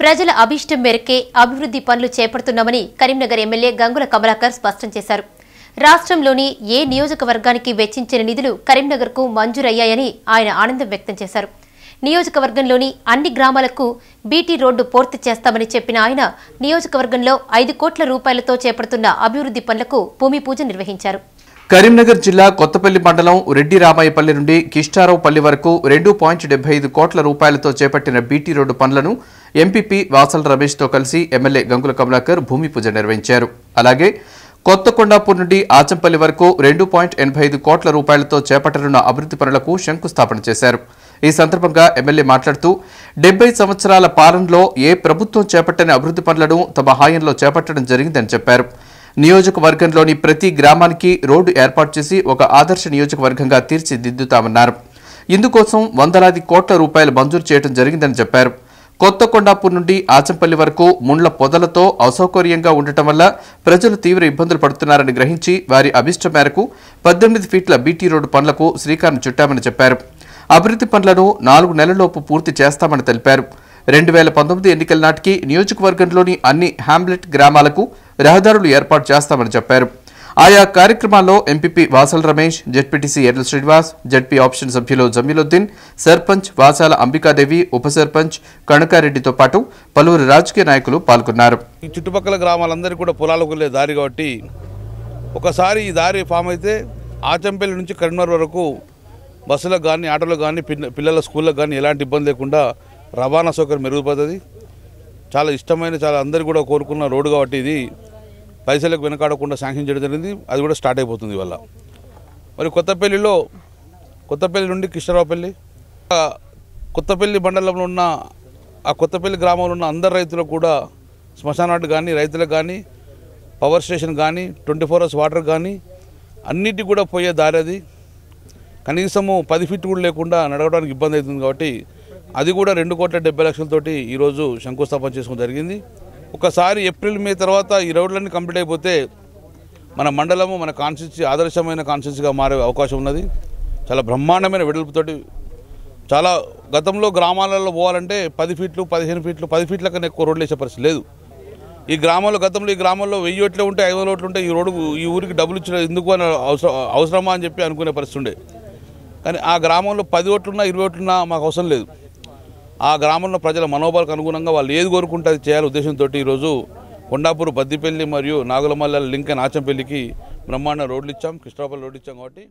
ప్రజల అభిష్టం మేరకే అభివృద్ధి పనులు చేపడుతున్నామని కరీంనగర్ ఎమ్మెల్యే గంగుల కమలాకర్ స్పష్టం చేశారు రాష్ట్రంలోని ఏ నియోజకవర్గానికి వెచ్చించిన నిధులు కరీంనగర్కు మంజూరయ్యాయని ఆయన ఆనందం వ్యక్తం చేశారు నియోజకవర్గంలోని అన్ని గ్రామాలకు బీటీ రోడ్డు పూర్తి చేస్తామని చెప్పిన ఆయన నియోజకవర్గంలో ఐదు కోట్ల రూపాయలతో చేపడుతున్న అభివృద్ధి పనులకు భూమి పూజ నిర్వహించారు కరీంనగర్ జిల్లా కొత్తపల్లి మండలం రెడ్డి రామాయపల్లి నుండి కిష్టారావుపల్లి వరకు రెండు పాయింట్ డెబ్బై ఐదు కోట్ల రూపాయలతో చేపట్టిన బీటీ రోడ్డు పనులను ఎంపీపీ వాసల రమేష్తో కలిసి ఎమ్మెల్యే గంగుల కమలాకర్ భూమి పూజ నిర్వహించారు అలాగే కొత్త కొండాపూర్ నుండి ఆచంపల్లి వరకు రెండు పాయింట్ ఎనభై ఐదు కోట్ల రూపాయలతో చేపట్టనున్న అభివృద్ధి పనులకు శంకుస్థాపన చేశారు ఈ సందర్భంగా ఎమ్మెల్యే మాట్లాడుతూ డెబ్బై సంవత్సరాల పాలనలో ఏ ప్రభుత్వం చేపట్టని అభివృద్ధి పనులను తమ హాయంలో చేపట్టడం జరిగిందని చెప్పారు నియోజకవర్గంలోని ప్రతి గ్రామానికి రోడ్డు ఏర్పాటు చేసి ఒక ఆదర్శ నియోజకవర్గంగా తీర్చిదిద్దుతామన్నారు ఇందుకోసం వందలాది కోట్ల రూపాయలు మంజూరు చేయడం జరిగిందని చెప్పారు కొత్త కొండాపూర్ నుండి ఆచంపల్లి వరకు ముండ్ల పొదలతో అసౌకర్యంగా ఉండటం వల్ల ప్రజలు తీవ్ర ఇబ్బందులు పడుతున్నారని గ్రహించి వారి అభిష్ట మేరకు పద్దెనిమిది ఫీట్ల బీటీ రోడ్డు పనులకు శ్రీకారం చుట్టామని చెప్పారు అభివృద్ధి పనులను నాలుగు నెలలలోపు పూర్తి చేస్తామని తెలిపారు రెండు వేల పంతొమ్మిది ఎన్నికల నాటికి నియోజకవర్గంలోని అన్ని హ్యామ్లెట్ గ్రామాలకు రహదారులు ఏర్పాటు చేస్తామని చెప్పారు ఆయా కార్యక్రమాల్లో MPP Vasal Ramesh ZPTC Erla Srinivas ZP option సభ్యులు జమీలుద్దీన్ సర్పంచ్ వాసాల అంబికాదేవి ఉప సర్పంచ్ కణకారెడ్డితో పాటు పలువురు రాజకీయ నాయకులు పాల్గొన్నారు ఈ చుట్టుపక్కల గ్రామాలందరికీ కూడా పొలాలకు వెళ్ళే దారి కాబట్టి ఒకసారి ఈ దారి ఫామ్ అయితే ఆచంపల్లి నుంచి కరీంనగర్ వరకు బస్సులకు కానీ ఆటోలకు కానీ పిల్లల స్కూళ్ళకు కానీ ఎలాంటి ఇబ్బంది లేకుండా రవాణా సౌకర్యం మెరుగుపడుతుంది చాలా ఇష్టమైన చాలా అందరు కూడా కోరుకున్న రోడ్డు కాబట్టి ఇది పైసలకు వెనకాడకుండా శాంక్షన్ చేయడం జరిగింది అది కూడా స్టార్ట్ అయిపోతుంది ఇవాళ మరి కొత్తపల్లిలో కొత్తపల్లి నుండి కృష్ణరావుపల్లి కొత్తపల్లి మండలంలో ఉన్న ఆ కొత్తపల్లి గ్రామంలో ఉన్న అందరు రైతులకు కూడా శ్మశానాటు కానీ రైతులకు కానీ పవర్ స్టేషన్ కానీ ట్వంటీ ఫోర్ అవర్స్ వాటర్ కానీ అన్నిటి కూడా పోయే దారి అది కనీసము పది ఫీట్ కూడా లేకుండా నడవడానికి ఇబ్బంది అవుతుంది కాబట్టి అది కూడా రెండు కోట్ల డెబ్బై లక్షలతోటి ఈరోజు శంకుస్థాపన చేసుకోవడం జరిగింది ఒకసారి ఏప్రిల్ మే తర్వాత ఈ రోడ్లన్నీ కంప్లీట్ అయిపోతే మన మండలము మన కాన్స్టిట్యూన్సీ ఆదర్శమైన కాన్స్టిట్యూన్సీగా మారే అవకాశం ఉన్నది చాలా బ్రహ్మాండమైన వెడల్పుతోటి చాలా గతంలో గ్రామాలలో పోవాలంటే పది ఫీట్లు పదిహేను ఫీట్లు పది ఫీట్ల కన్నా ఎక్కువ రోడ్లు వేసే పరిస్థితి లేదు ఈ గ్రామంలో గతంలో ఈ గ్రామంలో వెయ్యి ఓట్లే ఉంటే ఐదు ఓట్లు ఉంటే ఈ రోడ్డు ఈ ఊరికి డబ్బులు ఇచ్చిన ఎందుకు అని అవసరం అవసరమా అని చెప్పి అనుకునే పరిస్థితి ఉండే కానీ ఆ గ్రామంలో పది ఓట్లున్నా ఇరవై ఓట్లున్నా మాకు అవసరం లేదు ఆ గ్రామంలో ప్రజల మనోభావాలకు అనుగుణంగా వాళ్ళు ఏది కోరుకుంటే చేయాలి ఉద్దేశంతో ఈరోజు కొండాపూర్ బద్దిపల్లి మరియు నాగులమల్ల లింకన్ ఆచంపల్లికి బ్రహ్మాండ రోడ్లు ఇచ్చాం కృష్ణాపల్లి రోడ్డు ఇచ్చాం కాబట్టి